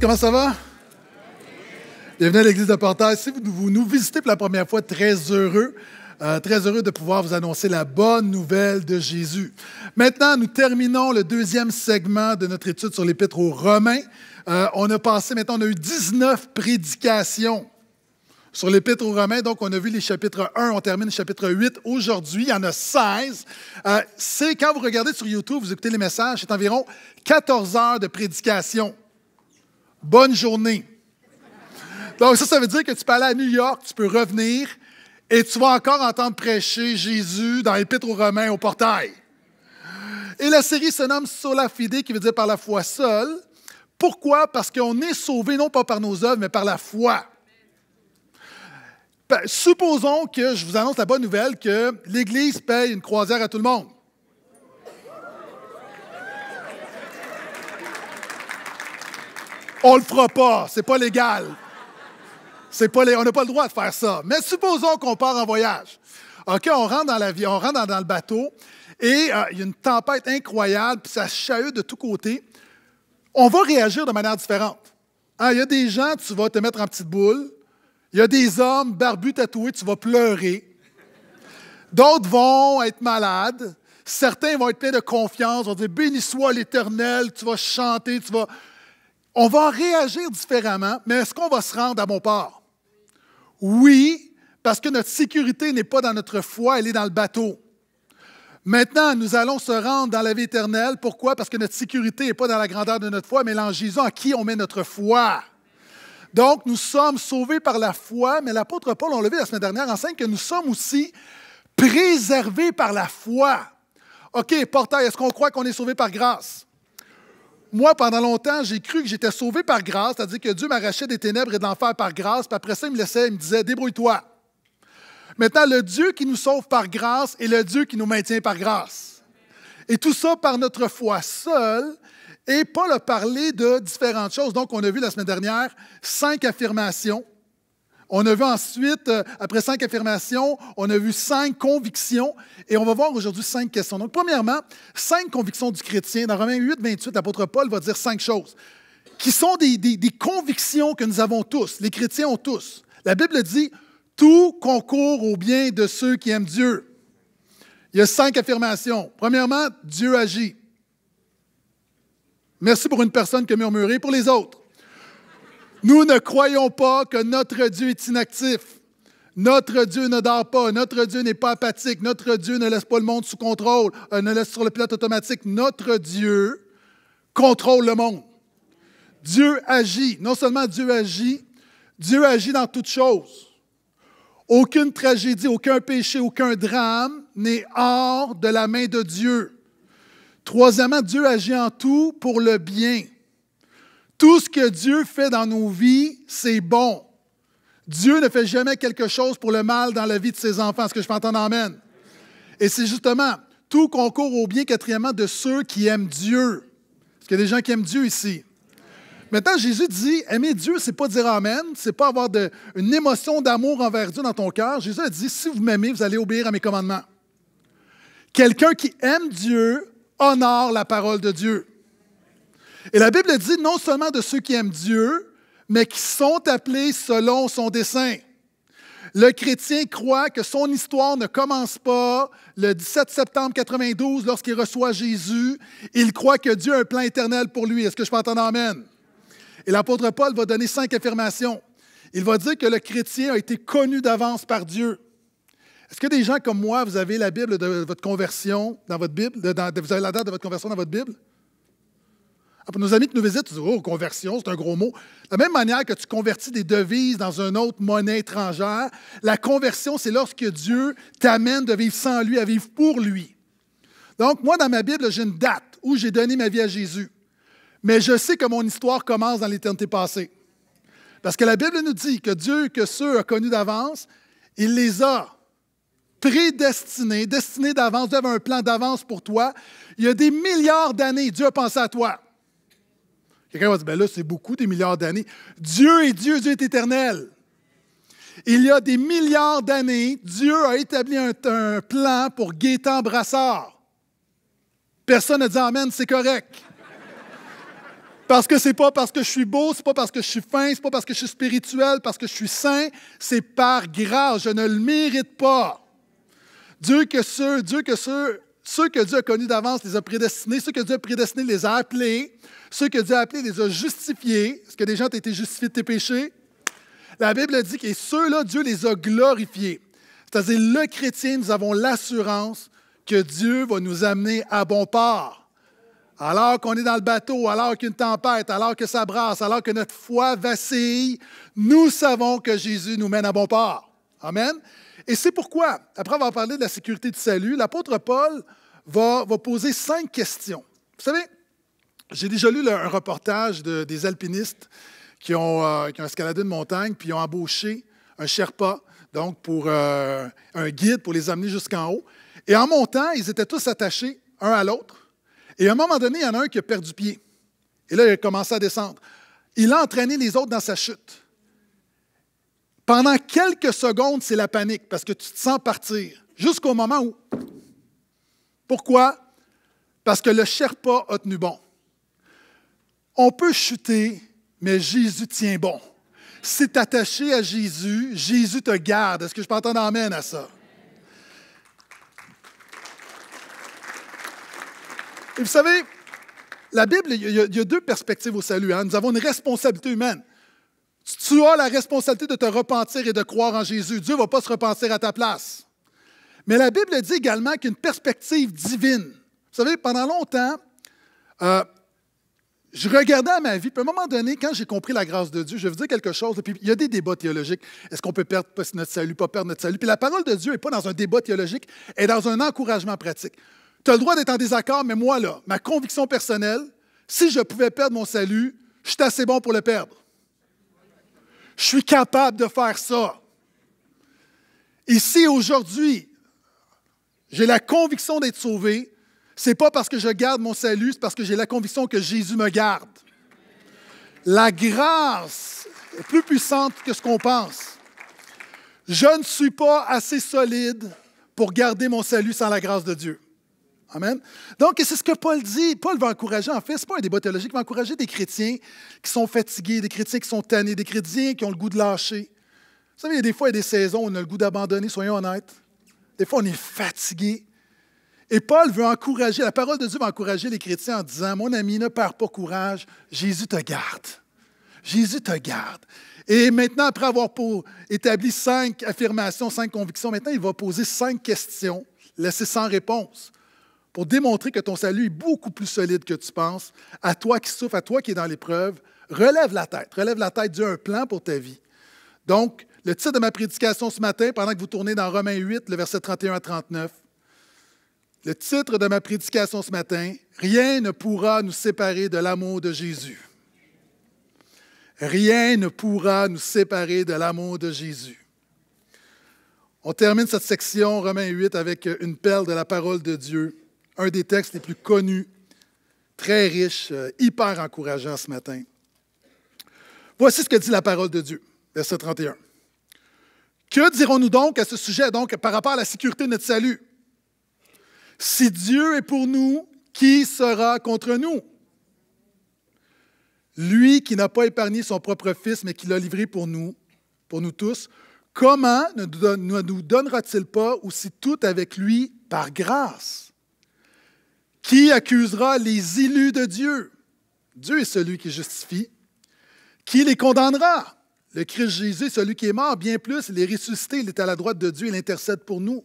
comment ça va? Bienvenue à l'Église de Portail. Si vous nous visitez pour la première fois, très heureux. Euh, très heureux de pouvoir vous annoncer la bonne nouvelle de Jésus. Maintenant, nous terminons le deuxième segment de notre étude sur l'Épître aux Romains. Euh, on a passé, maintenant, on a eu 19 prédications sur l'Épître aux Romains. Donc, on a vu les chapitres 1, on termine le chapitre 8 aujourd'hui. Il y en a 16. Euh, c'est quand vous regardez sur YouTube, vous écoutez les messages, c'est environ 14 heures de prédication bonne journée. Donc, ça, ça veut dire que tu peux aller à New York, tu peux revenir et tu vas encore entendre prêcher Jésus dans l'Épître aux Romains au portail. Et la série se nomme Sola Fide, qui veut dire par la foi seule. Pourquoi? Parce qu'on est sauvé non pas par nos œuvres, mais par la foi. Ben, supposons que je vous annonce la bonne nouvelle que l'Église paye une croisière à tout le monde. On le fera pas, c'est pas légal. C'est pas on n'a pas le droit de faire ça. Mais supposons qu'on part en voyage. OK, on rentre dans la vie, on rentre dans, le bateau et euh, il y a une tempête incroyable, puis ça chahute de tous côtés. On va réagir de manière différente. Hein, il y a des gens, tu vas te mettre en petite boule. Il y a des hommes barbus tatoués, tu vas pleurer. D'autres vont être malades. Certains vont être pleins de confiance, vont dire Béni soit l'Éternel, tu vas chanter, tu vas on va réagir différemment, mais est-ce qu'on va se rendre à bon port? Oui, parce que notre sécurité n'est pas dans notre foi, elle est dans le bateau. Maintenant, nous allons se rendre dans la vie éternelle. Pourquoi? Parce que notre sécurité n'est pas dans la grandeur de notre foi, mais en Jésus en qui on met notre foi. Donc, nous sommes sauvés par la foi, mais l'apôtre Paul, on l'a vu la semaine dernière, enseigne que nous sommes aussi préservés par la foi. OK, portail, est-ce qu'on croit qu'on est sauvé par grâce? moi, pendant longtemps, j'ai cru que j'étais sauvé par grâce, c'est-à-dire que Dieu m'arrachait des ténèbres et de l'enfer par grâce, puis après ça, il me laissait, il me disait, débrouille-toi. Maintenant, le Dieu qui nous sauve par grâce est le Dieu qui nous maintient par grâce. Et tout ça par notre foi seule. Et Paul a parlé de différentes choses. Donc, on a vu la semaine dernière cinq affirmations on a vu ensuite, euh, après cinq affirmations, on a vu cinq convictions et on va voir aujourd'hui cinq questions. Donc, premièrement, cinq convictions du chrétien. Dans Romains 8, 28, l'apôtre Paul va dire cinq choses qui sont des, convictions que nous avons tous, les chrétiens ont tous. La Bible dit Tout concourt au bien de ceux qui aiment Dieu. Il y a cinq affirmations. Premièrement, Dieu agit. Merci pour une personne qui a murmuré pour les autres. Nous ne croyons pas que notre Dieu est inactif. Notre Dieu ne dort pas, notre Dieu n'est pas apathique, notre Dieu ne laisse pas le monde sous contrôle, euh, ne laisse sur le pilote automatique. Notre Dieu contrôle le monde. Dieu agit. Non seulement Dieu agit, Dieu agit dans toutes choses. Aucune tragédie, aucun péché, aucun drame n'est hors de la main de Dieu. Troisièmement, Dieu agit en tout pour le bien. Tout ce que Dieu fait dans nos vies, c'est bon. Dieu ne fait jamais quelque chose pour le mal dans la vie de ses enfants. Est-ce que je peux entendre Amen? Et c'est justement tout concourt au bien, quatrièmement, de ceux qui aiment Dieu. Est-ce qu'il y a des gens qui aiment Dieu ici? Maintenant, Jésus dit aimer Dieu, c'est pas dire Amen, c'est pas avoir une émotion d'amour envers Dieu dans ton cœur. Jésus a dit si vous m'aimez, vous allez obéir à mes commandements. Quelqu'un qui aime Dieu honore la parole de Dieu. Et la Bible dit non seulement de ceux qui aiment Dieu, mais qui sont appelés selon son dessein. Le chrétien croit que son histoire ne commence pas le 17 septembre 92 lorsqu'il reçoit Jésus. Il croit que Dieu a un plan éternel pour lui. Est-ce que je peux entendre Amen? Et l'apôtre Paul va donner cinq affirmations. Il va dire que le chrétien a été connu d'avance par Dieu. Est-ce que des gens comme moi, vous avez la Bible de votre conversion dans votre Bible? vous avez la date de votre conversion dans votre Bible? Ah, pour nos amis qui nous visitent, tu dis, oh, conversion, c'est un gros mot. De la même manière que tu convertis des devises dans une autre monnaie étrangère, la conversion, c'est lorsque Dieu t'amène de vivre sans lui à vivre pour lui. Donc, moi, dans ma Bible, j'ai une date où j'ai donné ma vie à Jésus. Mais je sais que mon histoire commence dans l'éternité passée. Parce que la Bible nous dit que Dieu, que ceux a connus d'avance, il les a prédestinés, destinés d'avance. Dieu avait un plan d'avance pour toi. Il y a des milliards d'années, Dieu a pensé à toi. Quelqu'un va dire, ben là, c'est beaucoup, des milliards d'années. Dieu est Dieu, Dieu est éternel. Il y a des milliards d'années, Dieu a établi un, plan pour Gaétan Brassard. Personne ne dit Amen, c'est correct. Parce que c'est pas parce que je suis beau, c'est pas parce que je suis fin, c'est pas parce que je suis spirituel, parce que je suis saint, c'est par grâce, je ne le mérite pas. Dieu que ce... Dieu que ceux ceux que Dieu a connus d'avance les a prédestinés, ceux que Dieu a prédestinés les a appelés, ceux que Dieu a appelés les a justifiés. Est-ce que des gens ont été justifiés de tes péchés? La Bible dit que ceux-là, Dieu les a glorifiés. C'est-à-dire, le chrétien, nous avons l'assurance que Dieu va nous amener à bon port. Alors qu'on est dans le bateau, alors qu'une tempête, alors que ça brasse, alors que notre foi vacille, nous savons que Jésus nous mène à bon port. Amen. Et c'est pourquoi, après avoir parlé de la sécurité du salut, l'apôtre Paul va, poser cinq questions. Vous savez, j'ai déjà lu un reportage des alpinistes euh, qui ont, escaladé une montagne, puis ont embauché un Sherpa, donc pour euh, un guide pour les amener jusqu'en haut. Et en montant, ils étaient tous attachés un à l'autre. Et à un moment donné, il y en a un qui a perdu pied. Et là, il a commencé à descendre. Il a entraîné les autres dans sa chute. Pendant quelques secondes, c'est la panique parce que tu te sens partir jusqu'au moment où. Pourquoi? Parce que le Sherpa a tenu bon. On peut chuter, mais Jésus tient bon. Si tu attaché à Jésus, Jésus te garde. Est-ce que je peux entendre amène à ça? Et vous savez, la Bible, il y a, deux perspectives au salut. Hein. Nous avons une responsabilité humaine. Tu as la responsabilité de te repentir et de croire en Jésus. Dieu ne va pas se repentir à ta place. Mais la Bible dit également qu'une perspective divine. Vous savez, pendant longtemps, euh, je regardais à ma vie, puis à un moment donné, quand j'ai compris la grâce de Dieu, je vais vous dire quelque chose, puis il y a des débats théologiques. Est-ce qu'on peut perdre notre salut, pas perdre notre salut? Puis la parole de Dieu n'est pas dans un débat théologique, elle est dans un encouragement pratique. Tu as le droit d'être en désaccord, mais moi, là, ma conviction personnelle, si je pouvais perdre mon salut, je suis assez bon pour le perdre. Je suis capable de faire ça. Ici, aujourd'hui, j'ai la conviction d'être sauvé. Ce n'est pas parce que je garde mon salut, c'est parce que j'ai la conviction que Jésus me garde. La grâce est plus puissante que ce qu'on pense. Je ne suis pas assez solide pour garder mon salut sans la grâce de Dieu. Amen. Donc, c'est ce que Paul dit. Paul va encourager, en fait, ce n'est pas un débat théologique, il va encourager des chrétiens qui sont fatigués, des chrétiens qui sont tannés, des chrétiens qui ont le goût de lâcher. Vous savez, il y a des fois, il y a des saisons où on a le goût d'abandonner, soyons honnêtes. Des fois, on est fatigué. Et Paul veut encourager, la parole de Dieu va encourager les chrétiens en disant, mon ami, ne perds pas courage, Jésus te garde. Jésus te garde. Et maintenant, après avoir établi cinq affirmations, cinq convictions, maintenant, il va poser cinq questions laisser sans réponses pour démontrer que ton salut est beaucoup plus solide que tu penses, à toi qui souffres, à toi qui es dans l'épreuve, relève la tête. Relève la tête, Dieu a un plan pour ta vie. Donc, le titre de ma prédication ce matin, pendant que vous tournez dans Romains 8, le verset 31 à 39, le titre de ma prédication ce matin, Rien ne pourra nous séparer de l'amour de Jésus. Rien ne pourra nous séparer de l'amour de Jésus. On termine cette section, Romains 8, avec une perle de la parole de Dieu un des textes les plus connus, très riche, euh, hyper encourageant ce matin. Voici ce que dit la parole de Dieu, verset 31. Que dirons-nous donc à ce sujet, donc, par rapport à la sécurité de notre salut? Si Dieu est pour nous, qui sera contre nous? Lui qui n'a pas épargné son propre Fils, mais qui l'a livré pour nous, pour nous tous, comment ne nous donnera-t-il pas aussi tout avec lui par grâce? Qui accusera les élus de Dieu? Dieu est celui qui justifie. Qui les condamnera? Le Christ Jésus, celui qui est mort, bien plus, il est ressuscité, il est à la droite de Dieu, il intercède pour nous.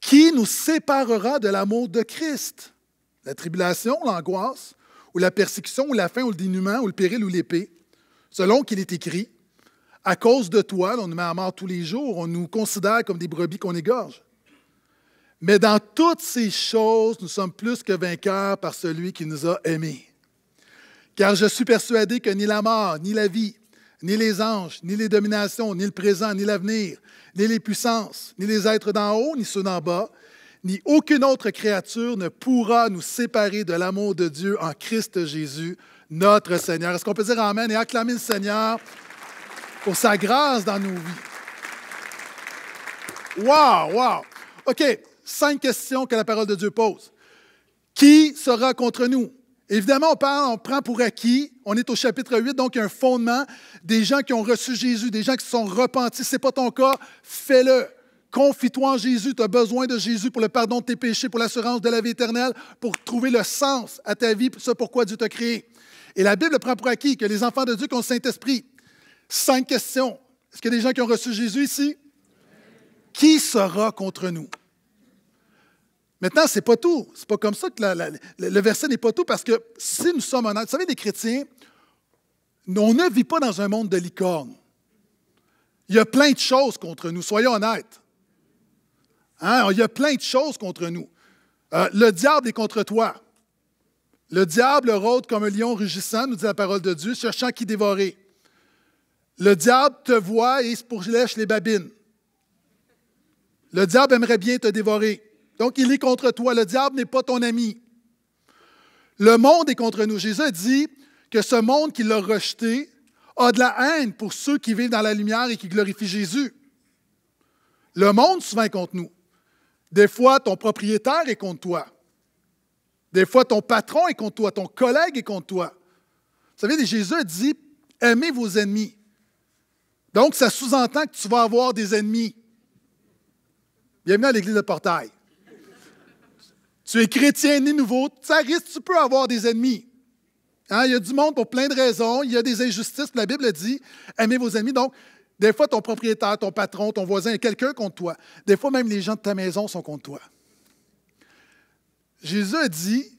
Qui nous séparera de l'amour de Christ? La tribulation, l'angoisse, ou la persécution, ou la faim, ou le dénuement, ou le péril, ou l'épée, selon qu'il est écrit. À cause de toi, on nous met à mort tous les jours, on nous considère comme des brebis qu'on égorge. Mais dans toutes ces choses, nous sommes plus que vainqueurs par celui qui nous a aimés. Car je suis persuadé que ni la mort, ni la vie, ni les anges, ni les dominations, ni le présent, ni l'avenir, ni les puissances, ni les êtres d'en haut, ni ceux d'en bas, ni aucune autre créature ne pourra nous séparer de l'amour de Dieu en Christ Jésus, notre Seigneur. Est-ce qu'on peut dire Amen et acclamer le Seigneur pour sa grâce dans nos vies? Wow, wow. OK cinq questions que la parole de Dieu pose. Qui sera contre nous? Évidemment, on, parle, on prend pour acquis, on est au chapitre 8, donc un fondement des gens qui ont reçu Jésus, des gens qui se sont repentis. Ce n'est pas ton cas, fais-le. Confie-toi en Jésus, tu as besoin de Jésus pour le pardon de tes péchés, pour l'assurance de la vie éternelle, pour trouver le sens à ta vie, ce pourquoi Dieu t'a créé. Et la Bible prend pour acquis que les enfants de Dieu qui ont le Saint-Esprit, cinq questions. Est-ce qu'il y a des gens qui ont reçu Jésus ici? Qui sera contre nous? Maintenant, ce n'est pas tout. C'est pas comme ça que le verset n'est pas tout parce que si nous sommes honnêtes, vous savez, les chrétiens, on ne vit pas dans un monde de licorne. Il y a plein de choses contre nous, soyons honnêtes. Hein? Il y a plein de choses contre nous. Euh, le diable est contre toi. Le diable rôde comme un lion rugissant, nous dit la parole de Dieu, cherchant qui dévorer. Le diable te voit et il se pourlèche les babines. Le diable aimerait bien te dévorer. Donc, il est contre toi. Le diable n'est pas ton ami. Le monde est contre nous. Jésus dit que ce monde qui l'a rejeté a de la haine pour ceux qui vivent dans la lumière et qui glorifient Jésus. Le monde souvent est contre nous. Des fois, ton propriétaire est contre toi. Des fois, ton patron est contre toi, ton collègue est contre toi. Vous savez, Jésus a dit aimez vos ennemis. Donc, ça sous-entend que tu vas avoir des ennemis. Bienvenue à l'église de Portail tu es chrétien ni nouveau, ça risque, tu peux avoir des ennemis. Hein, il y a du monde pour plein de raisons, il y a des injustices, la Bible dit, aimez vos ennemis. Donc, des fois, ton propriétaire, ton patron, ton voisin, quelqu'un contre toi. Des fois, même les gens de ta maison sont contre toi. Jésus a dit,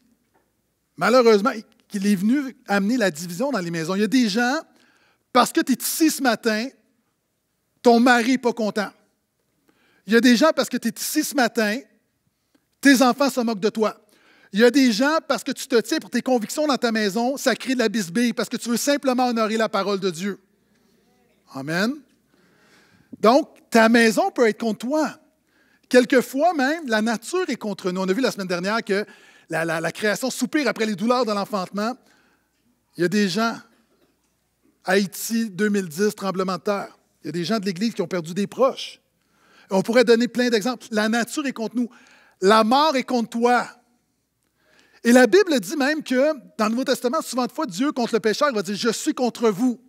malheureusement, qu'il est venu amener la division dans les maisons. Il y a des gens, parce que tu es ici ce matin, ton mari n'est pas content. Il y a des gens, parce que tu es ici ce matin, tes enfants se moquent de toi. Il y a des gens, parce que tu te tiens pour tes convictions dans ta maison, ça crée de la bisbille, parce que tu veux simplement honorer la parole de Dieu. Amen. Donc, ta maison peut être contre toi. Quelquefois même, la nature est contre nous. On a vu la semaine dernière que la, la création soupire après les douleurs de l'enfantement. Il y a des gens, Haïti 2010, tremblement de terre. Il y a des gens de l'Église qui ont perdu des proches. On pourrait donner plein d'exemples. La nature est contre nous la mort est contre toi. Et la Bible dit même que, dans le Nouveau Testament, souvent de fois, Dieu contre le pécheur va dire Je suis contre vous.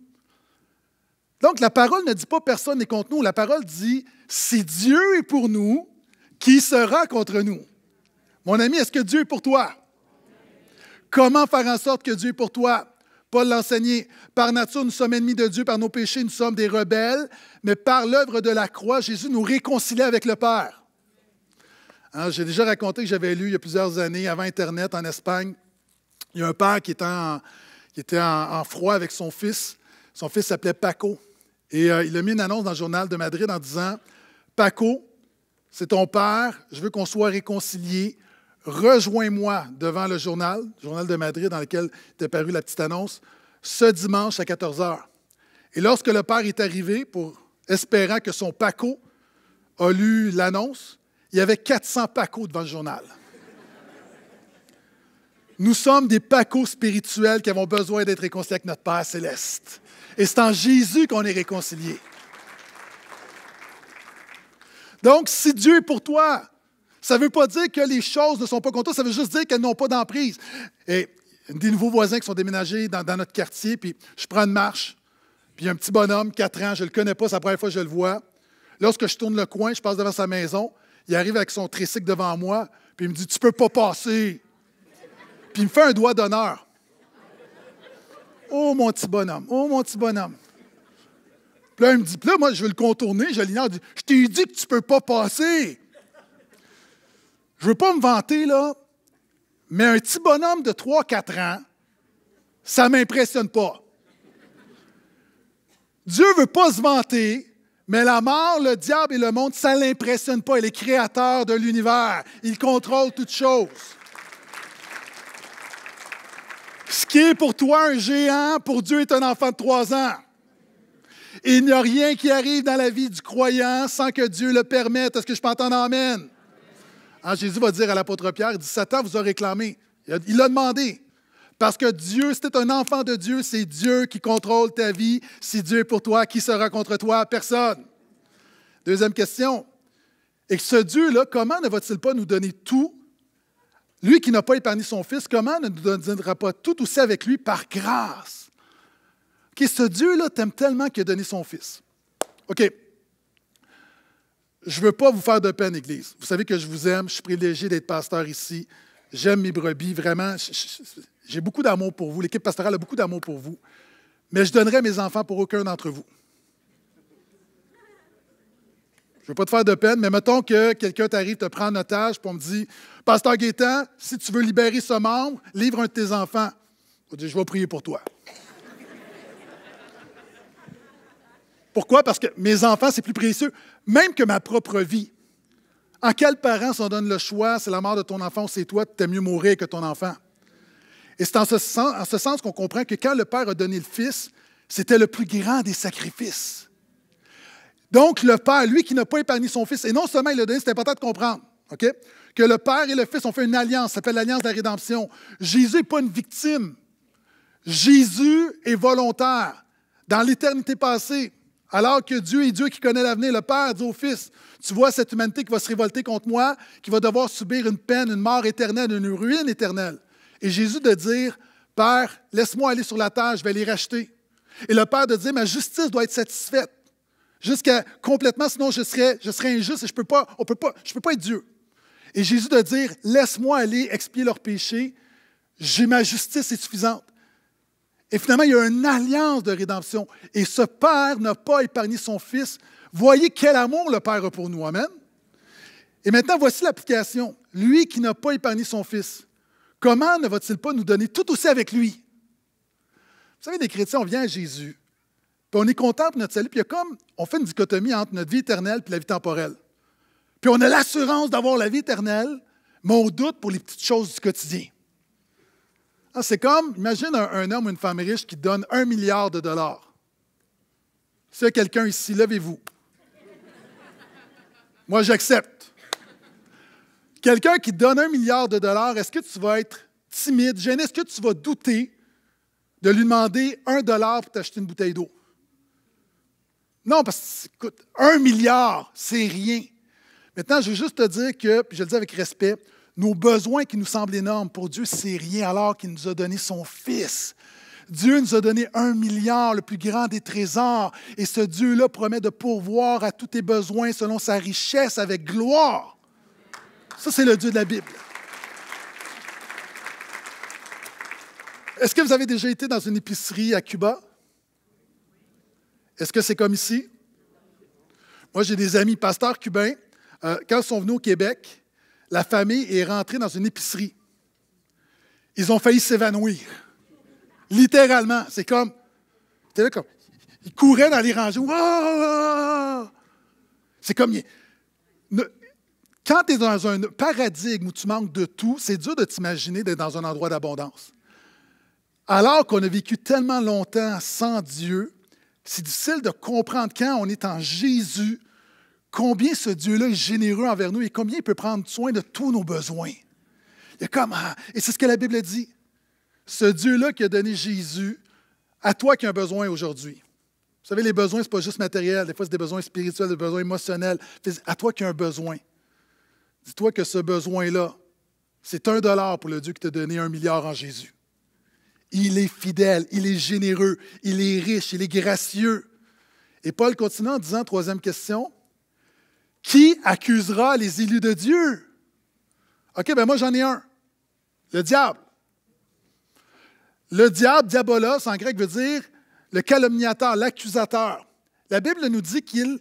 Donc, la parole ne dit pas personne n'est contre nous. La parole dit Si Dieu est pour nous, qui sera contre nous Mon ami, est-ce que Dieu est pour toi Comment faire en sorte que Dieu est pour toi Paul enseigné, Par nature, nous sommes ennemis de Dieu, par nos péchés, nous sommes des rebelles, mais par l'œuvre de la croix, Jésus nous réconcilie avec le Père. Hein, j'ai déjà raconté que j'avais lu il y a plusieurs années, avant Internet, en Espagne, il y a un père qui était en, froid avec son fils. Son fils s'appelait Paco. Et euh, il a mis une annonce dans le journal de Madrid en disant Paco, c'est ton père, je veux qu'on soit réconciliés. Rejoins-moi devant le journal, journal de Madrid dans lequel était parue la petite annonce, ce dimanche à 14 h. Et lorsque le père est arrivé, pour, espérant que son Paco a lu l'annonce, il y avait 400 pacos devant le journal. Nous sommes des pacos spirituels qui avons besoin d'être réconciliés avec notre Père céleste. Et c'est en Jésus qu'on est réconciliés. Donc, si Dieu est pour toi, ça ne veut pas dire que les choses ne sont pas contre toi, ça veut juste dire qu'elles n'ont pas d'emprise. Et des nouveaux voisins qui sont déménagés dans, notre quartier, puis je prends une marche, puis un petit bonhomme, 4 ans, je ne le connais pas, c'est la première fois que je le vois. Lorsque je tourne le coin, je passe devant sa maison, il arrive avec son tricycle devant moi, puis il me dit Tu peux pas passer. Puis il me fait un doigt d'honneur. Oh mon petit bonhomme, oh mon petit bonhomme. Puis là, il me dit, puis là, moi, je vais le contourner, je l'ignore, je t'ai dit que tu peux pas passer. Je veux pas me vanter, là, mais un petit bonhomme de 3-4 ans, ça m'impressionne pas. Dieu veut pas se vanter, mais la mort, le diable et le monde, ça ne l'impressionne pas. Il est créateur de l'univers. Il contrôle toutes choses. Ce qui est pour toi un géant, pour Dieu est un enfant de trois ans. il n'y a rien qui arrive dans la vie du croyant sans que Dieu le permette. Est-ce que je peux entendre Amen? Alors ah, Jésus va dire à l'apôtre Pierre, il dit, Satan vous a réclamé. Il l'a demandé. Parce que Dieu, si tu es un enfant de Dieu, c'est Dieu qui contrôle ta vie. Si Dieu est pour toi, qui sera contre toi? Personne. Deuxième question. Et ce Dieu-là, comment ne va-t-il pas nous donner tout? Lui qui n'a pas épargné son fils, comment ne nous donnera pas tout aussi avec lui par grâce? ce Dieu-là t'aime tellement qu'il a donné son fils. OK. Je ne veux pas vous faire de peine, Église. Vous savez que je vous aime, je suis privilégié d'être pasteur ici. J'aime mes brebis, vraiment. J'ai beaucoup d'amour pour vous. L'équipe pastorale a beaucoup d'amour pour vous. Mais je donnerai mes enfants pour aucun d'entre vous. Je ne veux pas te faire de peine, mais mettons que quelqu'un t'arrive, te prend en otage, puis on me dit Pasteur Gaétan, si tu veux libérer ce membre, livre un de tes enfants. Je vais prier pour toi. Pourquoi? Parce que mes enfants, c'est plus précieux, même que ma propre vie. En quel parent, s'en on donne le choix, c'est la mort de ton enfant, ou c'est toi, tu mieux mourir que ton enfant? Et c'est en ce sens, qu'on comprend que quand le Père a donné le Fils, c'était le plus grand des sacrifices. Donc, le Père, lui qui n'a pas épargné son Fils, et non seulement il l'a donné, c'est important de comprendre, OK? Que le Père et le Fils ont fait une alliance, ça s'appelle l'alliance de la rédemption. Jésus n'est pas une victime. Jésus est volontaire. Dans l'éternité passée, alors que Dieu est Dieu qui connaît l'avenir, le Père dit au Fils, tu vois cette humanité qui va se révolter contre moi, qui va devoir subir une peine, une mort éternelle, une ruine éternelle. Et Jésus de dire, Père, laisse-moi aller sur la terre, je vais les racheter. Et le Père de dire, ma justice doit être satisfaite. Jusqu'à complètement, sinon je serais, je injuste et je ne peux, pas, peux pas être Dieu. Et Jésus de dire, laisse-moi aller expier leurs péchés, j'ai ma justice est suffisante. Et finalement, il y a une alliance de rédemption. Et ce Père n'a pas épargné son Fils. Voyez quel amour le Père a pour nous. Amen. Et maintenant, voici l'application. Lui qui n'a pas épargné son Fils, comment ne va-t-il pas nous donner tout aussi avec lui? Vous savez, les chrétiens, on vient à Jésus, puis on est content pour notre salut, puis il y a comme, on fait une dichotomie entre notre vie éternelle et la vie temporelle. Puis on a l'assurance d'avoir la vie éternelle, mais on doute pour les petites choses du quotidien. Ah, c'est comme, imagine un, homme ou une femme riche qui donne un milliard de dollars. S'il y a quelqu'un ici, levez-vous. Moi, j'accepte. Quelqu'un qui donne un milliard de dollars, est-ce que tu vas être timide, gêné? Est-ce que tu vas douter de lui demander un dollar pour t'acheter une bouteille d'eau? Non, parce que, un milliard, c'est rien. Maintenant, je veux juste te dire que, je le dis avec respect, nos besoins qui nous semblent énormes pour Dieu, c'est rien alors qu'il nous a donné son Fils. Dieu nous a donné un milliard, le plus grand des trésors, et ce Dieu-là promet de pourvoir à tous tes besoins selon sa richesse avec gloire. Ça, c'est le Dieu de la Bible. Est-ce que vous avez déjà été dans une épicerie à Cuba? Est-ce que c'est comme ici? Moi, j'ai des amis pasteurs cubains. Euh, quand ils sont venus au Québec, la famille est rentrée dans une épicerie. Ils ont failli s'évanouir. Littéralement. C'est comme. comme. Ils couraient dans les rangées. C'est comme. Quand tu es dans un paradigme où tu manques de tout, c'est dur de t'imaginer d'être dans un endroit d'abondance. Alors qu'on a vécu tellement longtemps sans Dieu, c'est difficile de comprendre quand on est en Jésus, combien ce Dieu-là est généreux envers nous et combien il peut prendre soin de tous nos besoins. Et comment? Ah, et c'est ce que la Bible dit. Ce Dieu-là qui a donné Jésus, à toi qui as un besoin aujourd'hui. Vous savez, les besoins, ce n'est pas juste matériel. Des fois, c'est des besoins spirituels, des besoins émotionnels. À toi qui as un besoin. Dis-toi que ce besoin-là, c'est un dollar pour le Dieu qui t'a donné un milliard en Jésus. Il est fidèle, il est généreux, il est riche, il est gracieux. Et Paul continue en disant, troisième question, qui accusera les élus de Dieu? OK, ben moi j'en ai un. Le diable. Le diable, diabolos en grec, veut dire le calomniateur, l'accusateur. La Bible nous dit qu'il,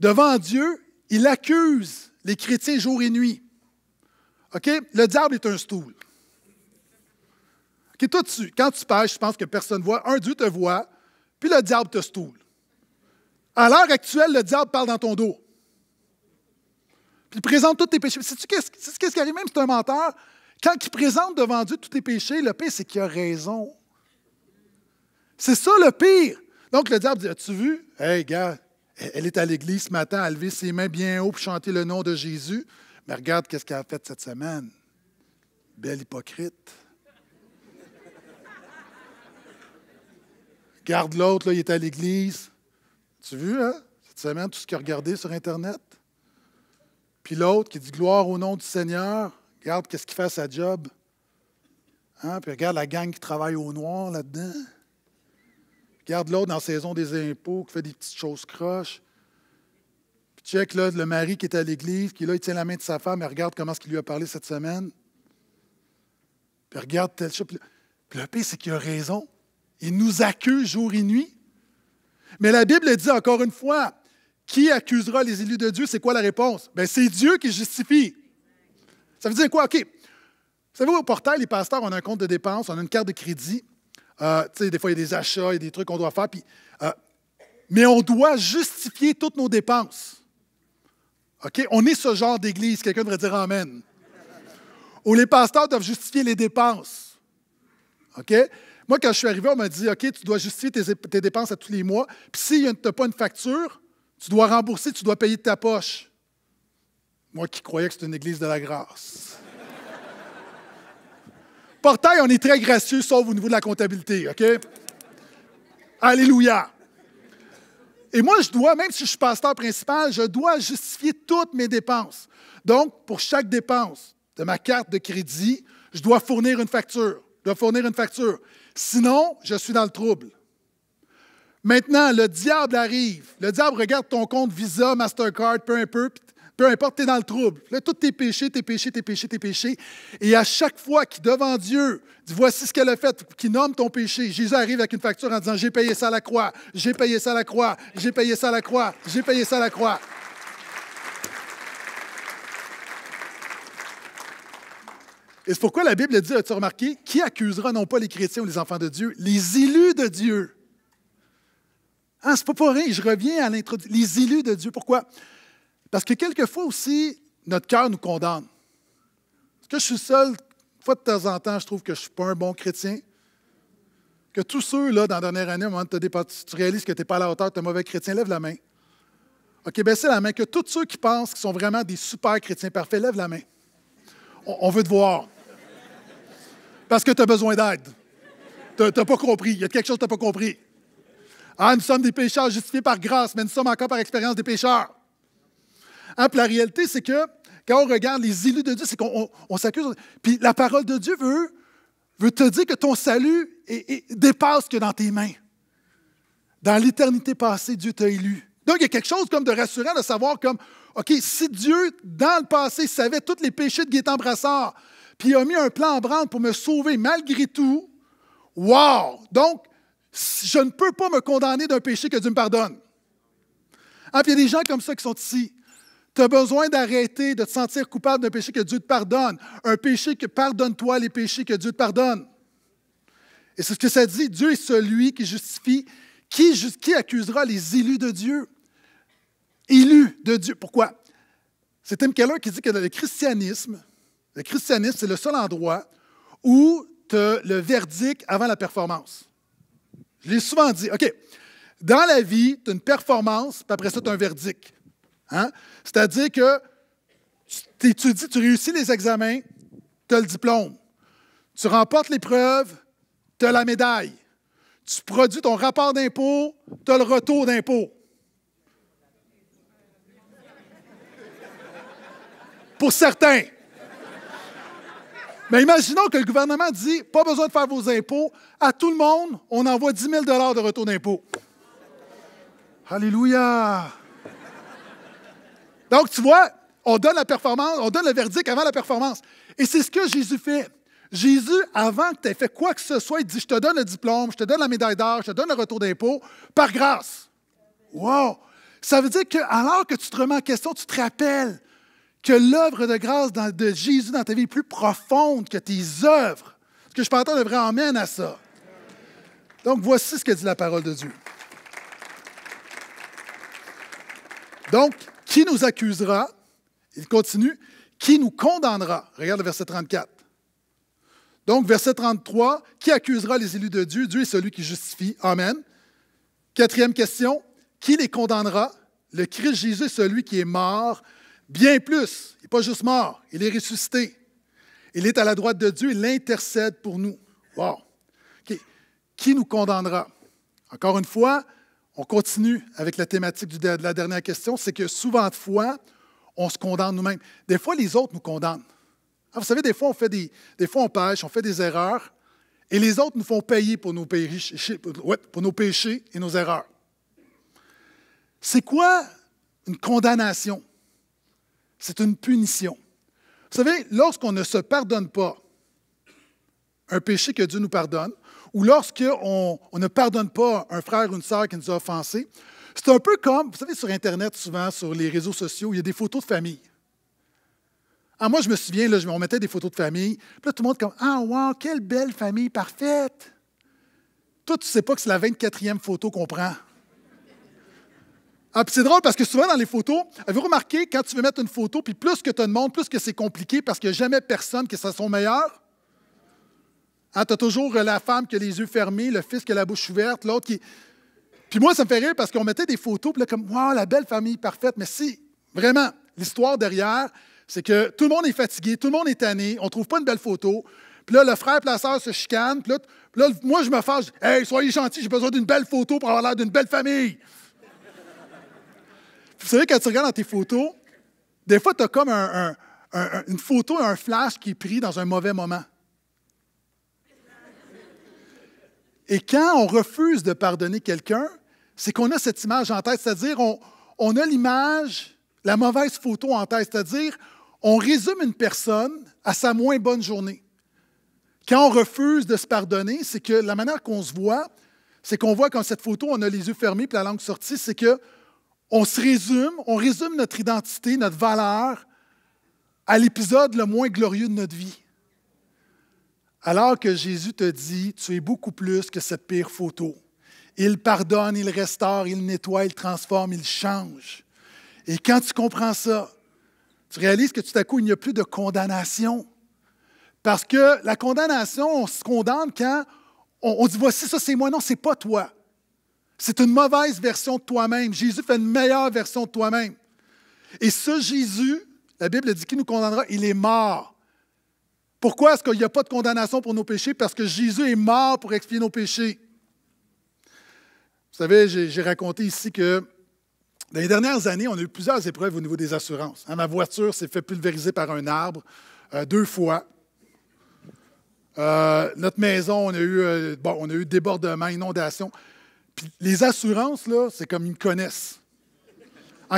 devant Dieu, il accuse les chrétiens jour et nuit. OK? Le diable est un stool. OK, toi, tu, quand tu pêches, je pense que personne ne voit. Un Dieu te voit, puis le diable te stool. À l'heure actuelle, le diable parle dans ton dos. Puis il présente tous tes péchés. tu qu'est-ce, qui arrive même c'est un menteur? Quand il présente devant Dieu tous tes péchés, le pire, c'est qu'il a raison. C'est ça le pire. Donc le diable dit As-tu vu? Hey, gars, elle est à l'église ce matin elle lever ses mains bien haut pour chanter le nom de Jésus. Mais regarde qu'est-ce qu'elle a fait cette semaine. Belle hypocrite. Regarde l'autre, là, il est à l'église. Tu as vu, hein, cette semaine, tout ce qu'il a regardé sur Internet? Puis l'autre qui dit gloire au nom du Seigneur. Regarde qu'est-ce qu'il fait à sa job. Hein? Puis regarde la gang qui travaille au noir là-dedans. Regarde l'autre dans la saison des impôts qui fait des petites choses croches. Puis check là, le mari qui est à l'église, qui là, il tient la main de sa femme et regarde comment ce qu'il lui a parlé cette semaine. Puis regarde telle chose. Puis le pire, c'est qu'il a raison. Il nous accuse jour et nuit. Mais la Bible dit encore une fois, qui accusera les élus de Dieu? C'est quoi la réponse? Bien, c'est Dieu qui justifie. Ça veut dire quoi? OK. Vous savez, au portail, les pasteurs, on a un compte de dépenses, on a une carte de crédit. Euh, tu sais, des fois, il y a des achats, il y a des trucs qu'on doit faire. Euh, mais on doit justifier toutes nos dépenses. OK? On est ce genre d'église. Quelqu'un devrait dire Amen. Ou les pasteurs doivent justifier les dépenses. OK? Moi, quand je suis arrivé, on m'a dit OK, tu dois justifier tes, dépenses à tous les mois. Puis s'il n'y a pas une facture, tu dois rembourser, tu dois payer de ta poche. Moi qui croyais que c'était une église de la grâce. Portail, on est très gracieux, sauf au niveau de la comptabilité, OK? Alléluia. Et moi, je dois, même si je suis pasteur principal, je dois justifier toutes mes dépenses. Donc, pour chaque dépense de ma carte de crédit, je dois fournir une facture. Je dois fournir une facture. Sinon, je suis dans le trouble. Maintenant, le diable arrive. Le diable regarde ton compte Visa, Mastercard, peu importe, puis peu importe, tu es dans le trouble. Là, tous tes péchés, tes péchés, tes péchés, tes péchés. Et à chaque fois qu'il, devant Dieu, dit voici ce qu'elle a fait, qu'il nomme ton péché, Jésus arrive avec une facture en disant j'ai payé ça à la croix, j'ai payé ça à la croix, j'ai payé ça à la croix, j'ai payé ça à la croix. Et c'est pourquoi la Bible dit, as-tu remarqué, qui accusera non pas les chrétiens ou les enfants de Dieu, les élus de Dieu. Ah, c'est pas pour je reviens à l'introduction. Les élus de Dieu, pourquoi? Parce que quelquefois aussi, notre cœur nous condamne. Est-ce que je suis seul? Une fois de temps en temps, je trouve que je ne suis pas un bon chrétien. Que tous ceux, là, dans la dernière année, au moment où tu réalises que tu n'es pas à la hauteur, tu es un mauvais chrétien, lève la main. OK, baissez ben, la main. Que tous ceux qui pensent qu'ils sont vraiment des super chrétiens parfaits, lève la main. On, veut te voir. Parce que tu as besoin d'aide. Tu n'as pas compris. Il y a quelque chose que tu n'as pas compris. Ah, nous sommes des pécheurs justifiés par grâce, mais nous sommes encore par expérience des pécheurs. Hein, puis la réalité, c'est que quand on regarde les élus de Dieu, c'est qu'on s'accuse. Puis la parole de Dieu veut, te dire que ton salut est, dépasse que dans tes mains. Dans l'éternité passée, Dieu t'a élu. Donc, il y a quelque chose comme de rassurant de savoir comme, OK, si Dieu, dans le passé, savait tous les péchés de Gaétan Brassard, puis a mis un plan en branle pour me sauver malgré tout, wow! Donc, je ne peux pas me condamner d'un péché que Dieu me pardonne. Hein, puis il y a des gens comme ça qui sont ici. Tu as besoin d'arrêter de te sentir coupable d'un péché que Dieu te pardonne. Un péché que pardonne-toi les péchés que Dieu te pardonne. Et c'est ce que ça dit. Dieu est celui qui justifie. Qui, accusera les élus de Dieu? Élus de Dieu. Pourquoi? C'est Tim Keller qui dit que dans le christianisme, le christianisme, c'est le seul endroit où tu as le verdict avant la performance. Je l'ai souvent dit. OK. Dans la vie, tu as une performance, puis après ça, tu as un verdict. Hein? C'est-à-dire que tu étudies, tu réussis les examens, tu as le diplôme. Tu remportes l'épreuve, tu as la médaille. Tu produis ton rapport d'impôt, tu as le retour d'impôt. Pour certains. Mais imaginons que le gouvernement dit pas besoin de faire vos impôts. À tout le monde, on envoie 10 000 de retour d'impôt. Alléluia! Donc, tu vois, on donne la performance, on donne le verdict avant la performance. Et c'est ce que Jésus fait. Jésus, avant que tu aies fait quoi que ce soit, il dit Je te donne le diplôme, je te donne la médaille d'or, je te donne le retour d'impôt, par grâce. Wow! Ça veut dire que, alors que tu te remets en question, tu te rappelles que l'œuvre de grâce de Jésus dans ta vie est plus profonde que tes œuvres. ce que je peux entendre devrait vrai à ça? Donc, voici ce que dit la parole de Dieu. Donc, qui nous accusera? Il continue. Qui nous condamnera? Regarde le verset 34. Donc, verset 33, qui accusera les élus de Dieu? Dieu est celui qui justifie. Amen. Quatrième question, qui les condamnera? Le Christ Jésus, est celui qui est mort, bien plus. Il n'est pas juste mort, il est ressuscité. Il est à la droite de Dieu, il intercède pour nous. Wow. Qui nous condamnera? Encore une fois, on continue avec la thématique de la dernière question, c'est que souvent de fois, on se condamne nous-mêmes. Des fois, les autres nous condamnent. Ah, vous savez, des fois, on fait des, on pêche, on fait des erreurs, et les autres nous font payer pour nos, pour nos péchés et nos erreurs. C'est quoi une condamnation? C'est une punition. Vous savez, lorsqu'on ne se pardonne pas un péché que Dieu nous pardonne, ou lorsqu'on ne pardonne pas un frère ou une sœur qui nous a offensés, c'est un peu comme, vous savez, sur Internet, souvent, sur les réseaux sociaux, il y a des photos de famille. Ah, moi, je me souviens, là, on mettait des photos de famille. Puis là, tout le monde comme Ah, wow, quelle belle famille parfaite! Toi, tu ne sais pas que c'est la 24e photo qu'on prend. Ah, puis c'est drôle parce que souvent dans les photos, avez-vous remarqué, quand tu veux mettre une photo, puis plus que tu monde, plus que c'est compliqué parce qu'il n'y a jamais personne qui soit son meilleur? Hein, tu as toujours euh, la femme qui a les yeux fermés, le fils qui a la bouche ouverte, l'autre qui. Puis moi, ça me fait rire parce qu'on mettait des photos, puis là, comme, waouh, la belle famille parfaite. Mais si, vraiment, l'histoire derrière, c'est que tout le monde est fatigué, tout le monde est tanné, on ne trouve pas une belle photo. Puis là, le frère et la sœur se chicanent. Puis là, moi, je me fâche. Hey, soyez gentils, j'ai besoin d'une belle photo pour avoir l'air d'une belle famille. vous savez, quand tu regardes dans tes photos, des fois, tu as comme une photo, un flash qui est pris dans un mauvais moment. Et quand on refuse de pardonner quelqu'un, c'est qu'on a cette image en tête, c'est-à-dire on, a l'image, la mauvaise photo en tête, c'est-à-dire on résume une personne à sa moins bonne journée. Quand on refuse de se pardonner, c'est que la manière qu'on se voit, c'est qu'on voit quand cette photo, on a les yeux fermés et la langue sortie, c'est que on se résume, on résume notre identité, notre valeur à l'épisode le moins glorieux de notre vie. Alors que Jésus te dit, tu es beaucoup plus que cette pire photo. Il pardonne, il restaure, il nettoie, il transforme, il change. Et quand tu comprends ça, tu réalises que tout à coup, il n'y a plus de condamnation. Parce que la condamnation, on se condamne quand on, dit voici ça, c'est moi. Non, c'est pas toi. C'est une mauvaise version de toi-même. Jésus fait une meilleure version de toi-même. Et ce Jésus, la Bible dit qu'il nous condamnera, il est mort pourquoi est-ce qu'il n'y a pas de condamnation pour nos péchés? Parce que Jésus est mort pour expier nos péchés. Vous savez, j'ai raconté ici que dans les dernières années, on a eu plusieurs épreuves au niveau des assurances. Hein, ma voiture s'est fait pulvériser par un arbre euh, deux fois. Euh, notre maison, on a eu, euh, on a eu débordement, inondation. Puis les assurances, là, c'est comme ils me connaissent.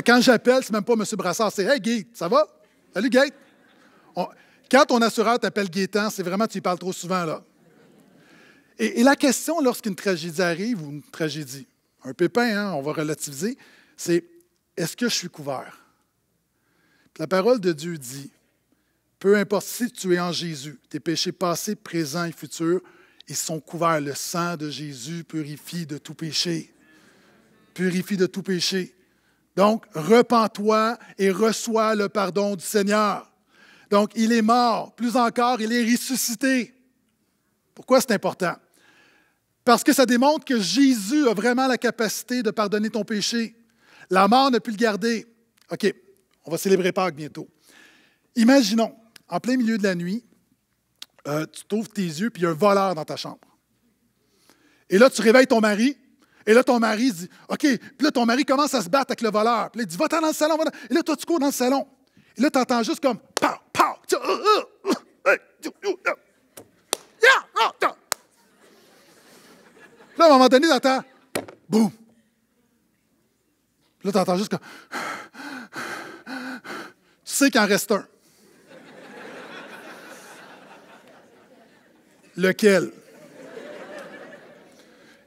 quand j'appelle, c'est même pas M. Brassard, c'est Hey Gate, ça va? Salut Gate. Quand ton assureur t'appelle Gaétan, c'est vraiment tu y parles trop souvent, là. Et, la question, lorsqu'une tragédie arrive, ou une tragédie, un pépin, hein, on va relativiser, c'est est-ce que je suis couvert? la parole de Dieu dit, peu importe si tu es en Jésus, tes péchés passés, présents et futurs, ils sont couverts. Le sang de Jésus purifie de tout péché. Purifie de tout péché. Donc, repens-toi et reçois le pardon du Seigneur. Donc, il est mort. Plus encore, il est ressuscité. Pourquoi c'est important? Parce que ça démontre que Jésus a vraiment la capacité de pardonner ton péché. La mort n'a plus le garder. OK, on va célébrer Pâques bientôt. Imaginons, en plein milieu de la nuit, euh, tu t'ouvres tes yeux, puis il y a un voleur dans ta chambre. Et là, tu réveilles ton mari, et là, ton mari dit OK, puis là, ton mari commence à se battre avec le voleur. Puis là, il dit Va-t'en dans le salon, va Et là, toi, tu cours dans le salon. Et là, tu entends juste comme Là, à un moment donné, t'entends boum. Là, t'entends juste comme. Tu sais qu'il en reste un. Lequel?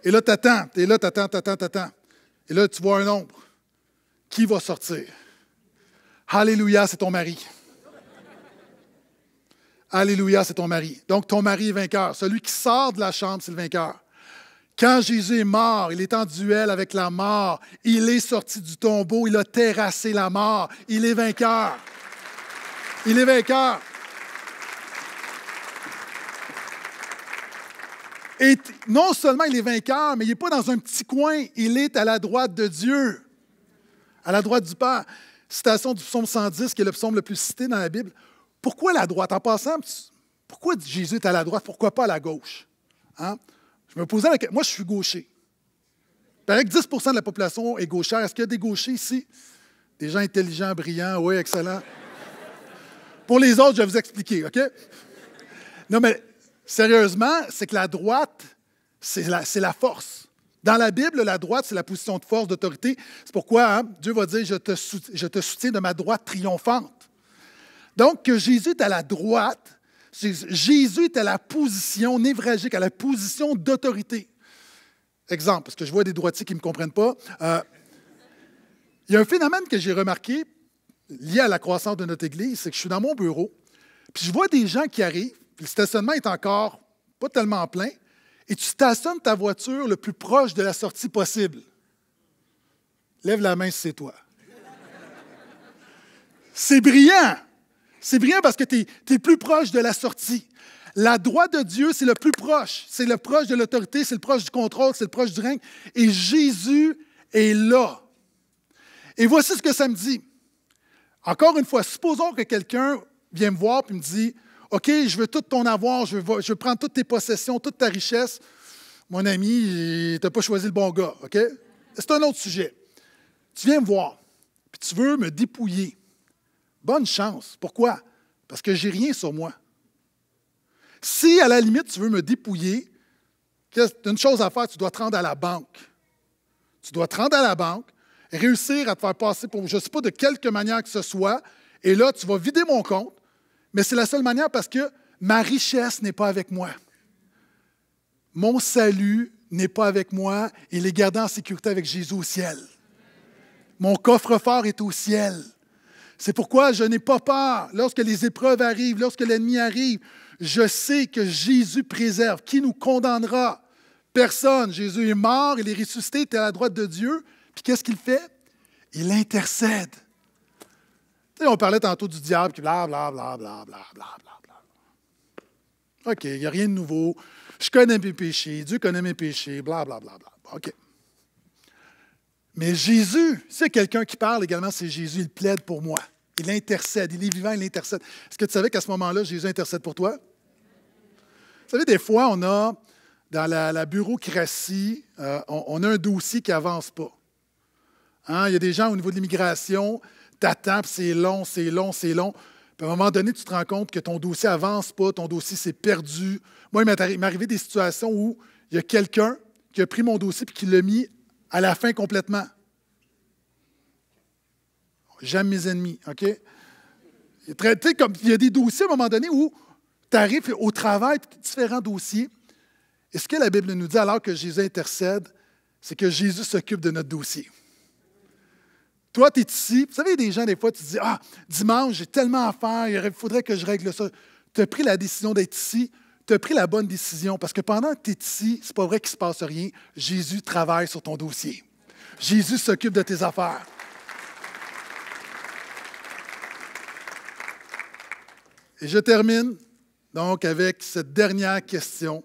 Et là, t'attends, et là, t'attends, t'attends, t'attends. Et là, tu vois un nombre. Qui va sortir? Alléluia, c'est ton mari. Alléluia, c'est ton mari. Donc ton mari est vainqueur. Celui qui sort de la chambre, c'est le vainqueur. Quand Jésus est mort, il est en duel avec la mort. Il est sorti du tombeau, il a terrassé la mort. Il est vainqueur. Il est vainqueur. Et non seulement il est vainqueur, mais il n'est pas dans un petit coin, il est à la droite de Dieu, à la droite du Père. Citation du psaume 110, qui est le psaume le plus cité dans la Bible. Pourquoi la droite? En passant, pourquoi Jésus est à la droite? Pourquoi pas à la gauche? Hein? Je me posais la question. Moi, je suis gaucher. Il paraît que 10 de la population est gauchère. Est-ce qu'il y a des gauchers ici? Des gens intelligents, brillants, oui, excellent. Pour les autres, je vais vous expliquer, OK? Non, mais sérieusement, c'est que la droite, c'est la, force. Dans la Bible, la droite, c'est la position de force, d'autorité. C'est pourquoi hein, Dieu va dire je te soutiens de ma droite triomphante. Donc, que Jésus est à la droite, Jésus est à la position névragique, à la position d'autorité. Exemple, parce que je vois des droitiers qui ne me comprennent pas. Euh, il y a un phénomène que j'ai remarqué lié à la croissance de notre Église, c'est que je suis dans mon bureau, puis je vois des gens qui arrivent, puis le stationnement est encore pas tellement plein, et tu stationnes ta voiture le plus proche de la sortie possible. Lève la main si c'est toi. C'est brillant! C'est bien parce que tu es, plus proche de la sortie. La droite de Dieu, c'est le plus proche. C'est le proche de l'autorité, c'est le proche du contrôle, c'est le proche du règne. Et Jésus est là. Et voici ce que ça me dit. Encore une fois, supposons que quelqu'un vient me voir et me dit OK, je veux tout ton avoir, je veux, prendre toutes tes possessions, toute ta richesse. Mon ami, tu n'as pas choisi le bon gars, C'est un autre sujet. Tu viens me voir, puis tu veux me dépouiller bonne chance. Pourquoi? Parce que j'ai rien sur moi. Si, à la limite, tu veux me dépouiller, une chose à faire, tu dois te rendre à la banque. Tu dois te rendre à la banque, réussir à te faire passer pour, je ne sais pas, de quelque manière que ce soit, et là, tu vas vider mon compte, mais c'est la seule manière parce que ma richesse n'est pas avec moi. Mon salut n'est pas avec moi, il est gardé en sécurité avec Jésus au ciel. Mon coffre-fort est au ciel. C'est pourquoi je n'ai pas peur lorsque les épreuves arrivent, lorsque l'ennemi arrive. Je sais que Jésus préserve. Qui nous condamnera? Personne. Jésus est mort, il est ressuscité, il est à la droite de Dieu. Puis qu'est-ce qu'il fait? Il intercède. on parlait tantôt du diable qui bla bla bla bla bla bla bla. OK, il n'y a rien de nouveau. Je connais mes péchés, Dieu connaît mes péchés, bla bla bla bla. OK. Mais Jésus, c'est quelqu'un qui parle également, c'est Jésus, il plaide pour moi. Il intercède, il est vivant, il intercède. Est-ce que tu savais qu'à ce moment-là, Jésus intercède pour toi? Vous savez, des fois, on a, dans la, bureaucratie, euh, on, a un dossier qui n'avance pas. Hein? Il y a des gens au niveau de l'immigration, t'attends, c'est long, c'est long, c'est long. Puis à un moment donné, tu te rends compte que ton dossier n'avance pas, ton dossier s'est perdu. Moi, il m'est arrivé des situations où il y a quelqu'un qui a pris mon dossier et qui l'a mis à la fin complètement. J'aime mes ennemis. OK? Traité comme il y a des dossiers à un moment donné où tu arrives au travail, différents dossiers. Et ce que la Bible nous dit alors que Jésus intercède, c'est que Jésus s'occupe de notre dossier. Toi, tu es ici. Vous savez, des gens, des fois, tu dis Ah, dimanche, j'ai tellement à faire, il faudrait que je règle ça. Tu as pris la décision d'être ici, tu as pris la bonne décision, parce que pendant que tu es ici, c'est pas vrai qu'il ne se passe rien. Jésus travaille sur ton dossier. Jésus s'occupe de tes affaires. Et je termine donc avec cette dernière question.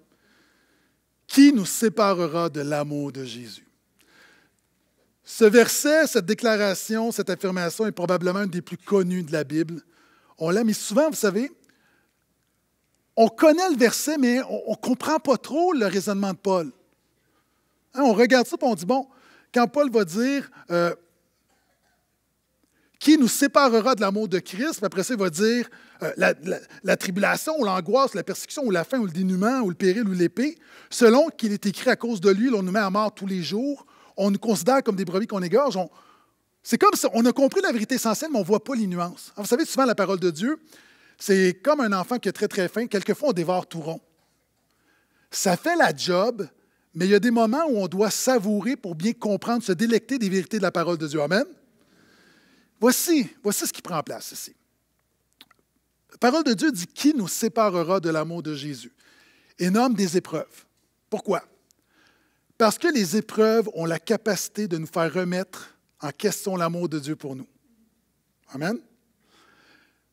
Qui nous séparera de l'amour de Jésus? Ce verset, cette déclaration, cette affirmation est probablement une des plus connues de la Bible. On l'a mis souvent, vous savez, on connaît le verset, mais on ne comprend pas trop le raisonnement de Paul. Hein, on regarde ça et on dit, bon, quand Paul va dire, euh, qui nous séparera de l'amour de Christ. Puis après ça, il va dire euh, la, tribulation ou l'angoisse, la persécution ou la faim ou le dénuement ou le péril ou l'épée. Selon qu'il est écrit à cause de lui, l'on nous met à mort tous les jours. On nous considère comme des brebis qu'on égorge. c'est comme ça. On a compris la vérité essentielle, mais on ne voit pas les nuances. vous savez, souvent, la parole de Dieu, c'est comme un enfant qui est très, très faim. Quelquefois, on dévore tout rond. Ça fait la job, mais il y a des moments où on doit savourer pour bien comprendre, se délecter des vérités de la parole de Dieu. Amen. Voici, voici ce qui prend place ici. La parole de Dieu dit Qui nous séparera de l'amour de Jésus et nomme des épreuves. Pourquoi Parce que les épreuves ont la capacité de nous faire remettre en question l'amour de Dieu pour nous. Amen.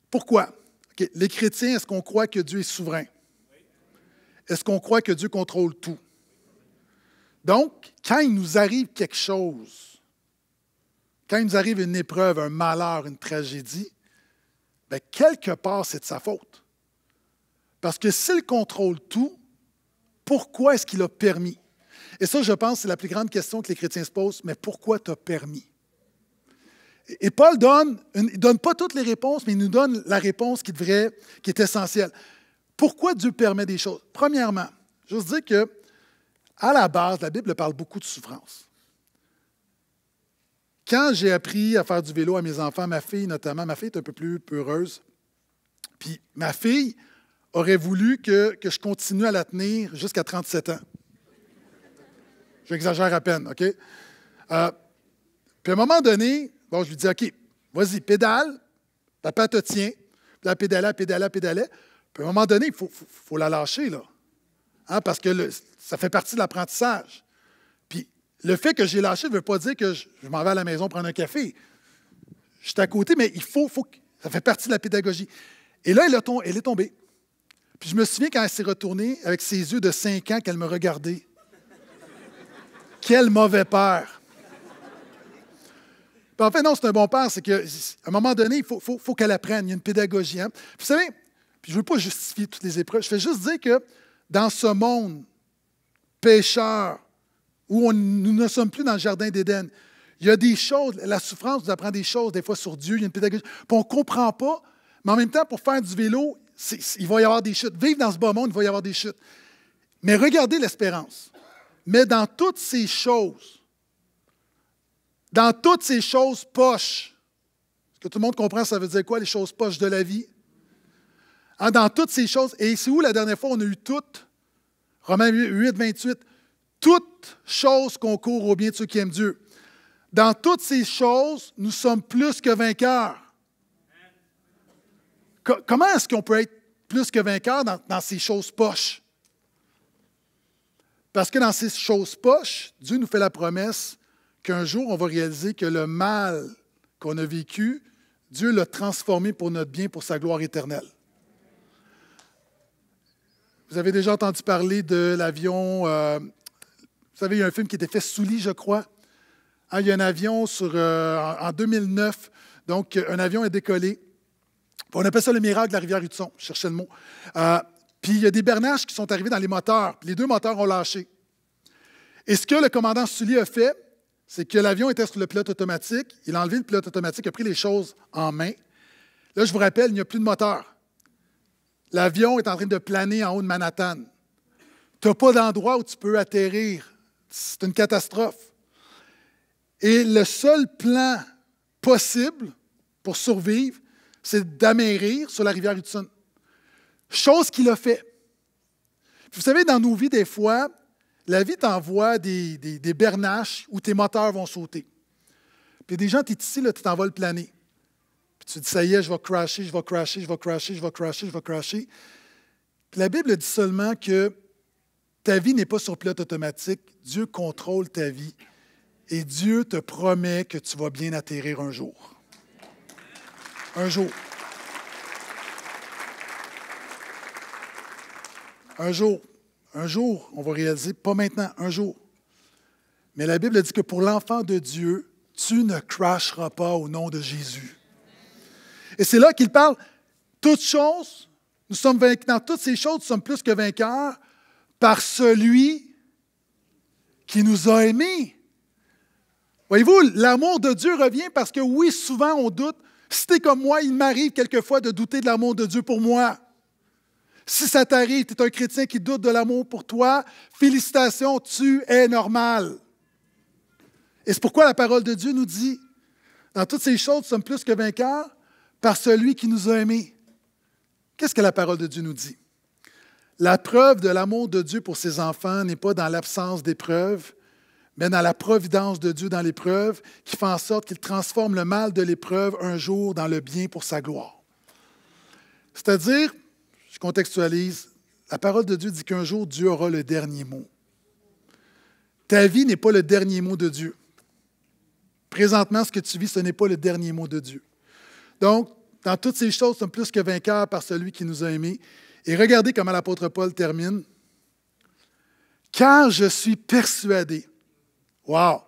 Pourquoi Les chrétiens, est-ce qu'on croit que Dieu est souverain Est-ce qu'on croit que Dieu contrôle tout Donc, quand il nous arrive quelque chose, quand il nous arrive une épreuve, un malheur, une tragédie, ben, quelque part, c'est de sa faute. Parce que s'il contrôle tout, pourquoi est-ce qu'il a permis? Et ça, je pense, c'est la plus grande question que les chrétiens se posent. Mais pourquoi tu as permis? Et Paul donne, donne pas toutes les réponses, mais il nous donne la réponse qui, devrait, qui est essentielle. Pourquoi Dieu permet des choses? Premièrement, je veux dire que, à la base, la Bible parle beaucoup de souffrance. Quand j'ai appris à faire du vélo à mes enfants, ma fille notamment, ma fille est un peu plus peureuse. Puis ma fille aurait voulu que, je continue à la tenir jusqu'à 37 ans. J'exagère à peine, OK? Euh, puis à un moment donné, bon, je lui dis, OK, vas-y, pédale, papa te tient. Puis pédale, pédale. » pédalait, Puis à un moment donné, il faut, la lâcher, là. Hein, parce que ça fait partie de l'apprentissage le fait que j'ai lâché ne veut pas dire que je, m'en vais à la maison prendre un café. Je suis à côté, mais il faut, ça fait partie de la pédagogie. Et là, elle, est tombée. Puis je me souviens quand elle s'est retournée avec ses yeux de 5 ans qu'elle me regardait. Quel mauvais père! en fait, non, c'est un bon père, c'est qu'à un moment donné, il faut, qu'elle apprenne. Il y a une pédagogie. Hein. vous savez, je ne veux pas justifier toutes les épreuves. Je fais juste dire que dans ce monde pécheur, où nous ne sommes plus dans le jardin d'Éden. Il y a des choses, la souffrance nous apprend des choses, des fois sur Dieu, il y a une pédagogie. Puis on ne comprend pas, mais en même temps, pour faire du vélo, il va y avoir des chutes. Vivre dans ce bas monde, il va y avoir des chutes. Mais regardez l'espérance. Mais dans toutes ces choses, dans toutes ces choses poches, est-ce que tout le monde comprend, ça veut dire quoi, les choses poches de la vie? Hein, dans toutes ces choses, et c'est où la dernière fois on a eu toutes? Romains 8, 28. Toutes choses concourent au bien de ceux qui aiment Dieu. Dans toutes ces choses, nous sommes plus que vainqueurs. comment est-ce qu'on peut être plus que vainqueur dans, ces choses poches? Parce que dans ces choses poches, Dieu nous fait la promesse qu'un jour, on va réaliser que le mal qu'on a vécu, Dieu l'a transformé pour notre bien, pour sa gloire éternelle. Vous avez déjà entendu parler de l'avion euh, vous savez, il y a un film qui était fait sous je crois. Hein, il y a un avion euh, en 2009. Donc, un avion est décollé. On appelle ça le miracle de la rivière Hudson. Je cherchais le mot. Euh, puis, il y a des bernaches qui sont arrivés dans les moteurs. Les deux moteurs ont lâché. Et ce que le commandant Sully a fait, c'est que l'avion était sur le pilote automatique. Il a enlevé le pilote automatique, a pris les choses en main. Là, je vous rappelle, il n'y a plus de moteur. L'avion est en train de planer en haut de Manhattan. Tu n'as pas d'endroit où tu peux atterrir. C'est une catastrophe. Et le seul plan possible pour survivre, c'est d'amérir sur la rivière Hudson. Chose qu'il a fait. Vous savez, dans nos vies, des fois, la vie t'envoie des, des, bernaches où tes moteurs vont sauter. Puis des gens, tu ici, tu t'en vas le planer. Puis tu dis, ça y est, je vais crasher, je vais crasher, je vais crasher, je vais crasher, je vais crasher. Puis la Bible dit seulement que ta vie n'est pas sur pilote automatique. Dieu contrôle ta vie. Et Dieu te promet que tu vas bien atterrir un jour. Un jour. Un jour. Un jour, on va réaliser, pas maintenant, un jour. Mais la Bible dit que pour l'enfant de Dieu, tu ne cracheras pas au nom de Jésus. Et c'est là qu'il parle, toutes choses, nous sommes dans toutes ces choses, nous sommes plus que vainqueurs par celui qui nous a aimés. Voyez-vous, l'amour de Dieu revient parce que oui, souvent on doute. Si es comme moi, il m'arrive quelquefois de douter de l'amour de Dieu pour moi. Si ça t'arrive, tu es un chrétien qui doute de l'amour pour toi, félicitations, tu es normal. Et c'est pourquoi la parole de Dieu nous dit, dans toutes ces choses, nous sommes plus que vainqueurs par celui qui nous a aimés. Qu'est-ce que la parole de Dieu nous dit? La preuve de l'amour de Dieu pour ses enfants n'est pas dans l'absence d'épreuves, mais dans la providence de Dieu dans l'épreuve, qui fait en sorte qu'il transforme le mal de l'épreuve un jour dans le bien pour sa gloire. C'est-à-dire, je contextualise, la parole de Dieu dit qu'un jour Dieu aura le dernier mot. Ta vie n'est pas le dernier mot de Dieu. Présentement, ce que tu vis, ce n'est pas le dernier mot de Dieu. Donc, dans toutes ces choses, nous sommes plus que vainqueurs par celui qui nous a aimés. Et regardez comment l'apôtre Paul termine. Car je suis persuadé. Wow!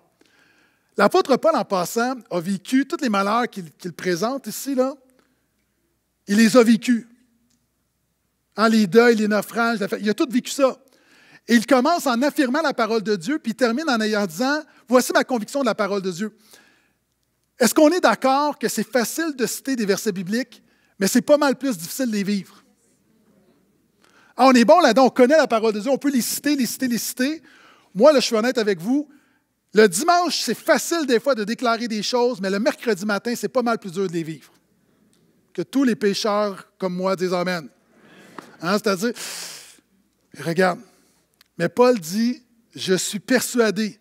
L'apôtre Paul, en passant, a vécu tous les malheurs qu'il présente ici, là. Il les a vécus. Hein, les deuils, les naufrages, il a tout vécu ça. Et il commence en affirmant la parole de Dieu, puis il termine en ayant disant Voici ma conviction de la parole de Dieu. Est-ce qu'on est d'accord que c'est facile de citer des versets bibliques, mais c'est pas mal plus difficile de les vivre? Ah, on est bon là-dedans, on connaît la parole de Dieu, on peut les citer, les citer, les citer. Moi, là, je suis honnête avec vous. Le dimanche, c'est facile des fois de déclarer des choses, mais le mercredi matin, c'est pas mal plus dur de les vivre. Que tous les pécheurs comme moi disent Amen. Hein, c'est-à-dire, regarde. Mais Paul dit Je suis persuadé.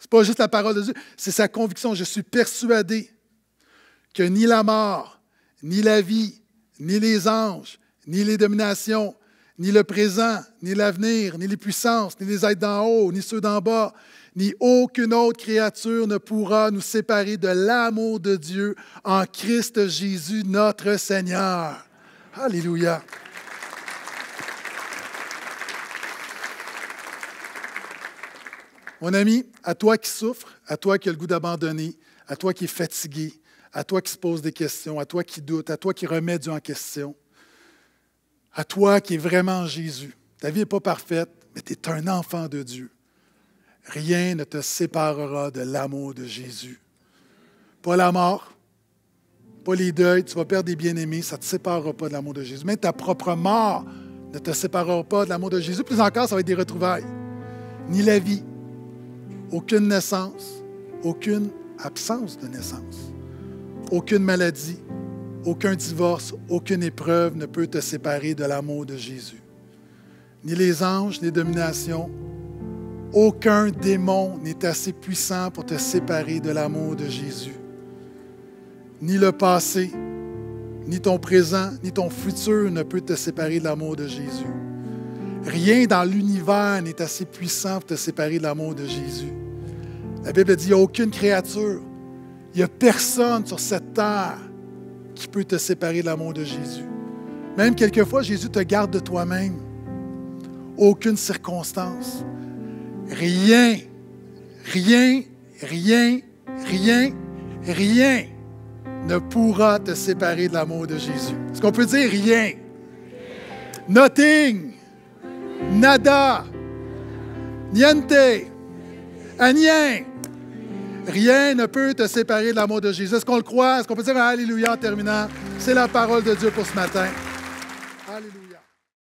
C'est pas juste la parole de Dieu, c'est sa conviction. Je suis persuadé que ni la mort, ni la vie, ni les anges, ni les dominations, ni le présent, ni l'avenir, ni les puissances, ni les êtres d'en haut, ni ceux d'en bas, ni aucune autre créature ne pourra nous séparer de l'amour de Dieu en Christ Jésus notre Seigneur. Alléluia. Mon ami, à toi qui souffres, à toi qui as le goût d'abandonner, à toi qui es fatigué, à toi qui se pose des questions, à toi qui doute, à toi qui remets Dieu en question, à toi qui es vraiment Jésus. Ta vie n'est pas parfaite, mais tu es un enfant de Dieu. Rien ne te séparera de l'amour de Jésus. Pas la mort, pas les deuils, tu vas perdre des bien-aimés, ça ne te séparera pas de l'amour de Jésus. Mais ta propre mort ne te séparera pas de l'amour de Jésus. Plus encore, ça va être des retrouvailles. Ni la vie, aucune naissance, aucune absence de naissance, aucune maladie, aucun divorce, aucune épreuve ne peut te séparer de l'amour de Jésus. Ni les anges, ni dominations, aucun démon n'est assez puissant pour te séparer de l'amour de Jésus. Ni le passé, ni ton présent, ni ton futur ne peut te séparer de l'amour de Jésus. Rien dans l'univers n'est assez puissant pour te séparer de l'amour de Jésus. La Bible dit, il n'y a aucune créature, il n'y a personne sur cette terre tu peut te séparer de l'amour de Jésus. Même quelquefois, Jésus te garde de toi-même. Aucune circonstance. Rien, rien, rien, rien, rien ne pourra te séparer de l'amour de Jésus. Est-ce qu'on peut dire rien? Nothing, nada, niente, rien. Rien ne peut te séparer de l'amour de Jésus. Est-ce qu'on le croit? Est-ce qu'on peut dire Alléluia en terminant? C'est la parole de Dieu pour ce matin.